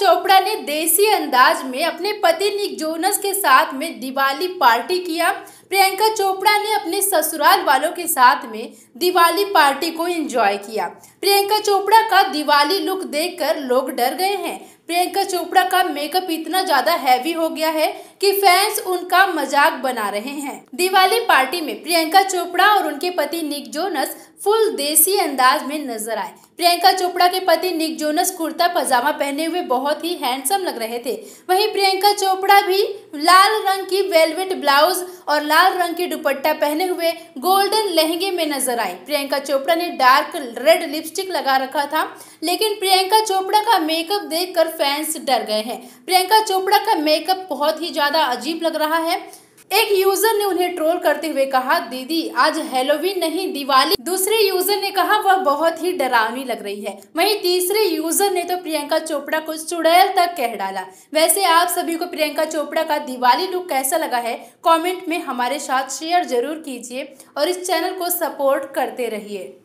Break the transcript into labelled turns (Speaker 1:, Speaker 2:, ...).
Speaker 1: चोपड़ा ने देसी अंदाज में अपने पति निक जोनस के साथ में दिवाली पार्टी किया प्रियंका चोपड़ा ने अपने ससुराल वालों के साथ में दिवाली पार्टी को एंजॉय किया प्रियंका चोपड़ा का दिवाली लुक देखकर लोग डर गए हैं प्रियंका चोपड़ा का मेकअप इतना ज्यादा हैवी हो गया है कि फैंस उनका मजाक बना रहे हैं दिवाली पार्टी में प्रियंका चोपड़ा और उनके पति निक जोनस फुल देसी अंदाज में नजर आए प्रियंका चोपड़ा के पति निक जोनस कुर्ता पजामा पहने हुए बहुत ही हैंडसम लग रहे थे वहीं प्रियंका चोपड़ा भी लाल रंग की वेलवेट ब्लाउज और लाल रंग की दुपट्टा पहने हुए गोल्डन लहंगे में नजर आई प्रियंका चोपड़ा ने डार्क रेड लिपस्टिक लगा रखा था लेकिन प्रियंका चोपड़ा का मेकअप देखकर फैंस डर गए हैं प्रियंका चोपड़ा का मेकअप बहुत ही ज़्यादा अजीब लग रहा है एक यूजर ने उन्हें ट्रोल करते हुए कहा दीदी आज हेलोवीन नहीं दिवाली दूसरे यूजर ने कहा वह बहुत ही डरावनी लग रही है वहीं तीसरे यूजर ने तो प्रियंका चोपड़ा को चुड़ैल तक कह डाला वैसे आप सभी को प्रियंका चोपड़ा का दिवाली लुक कैसा लगा है कमेंट में हमारे साथ शेयर जरूर कीजिए और इस चैनल को सपोर्ट करते रहिए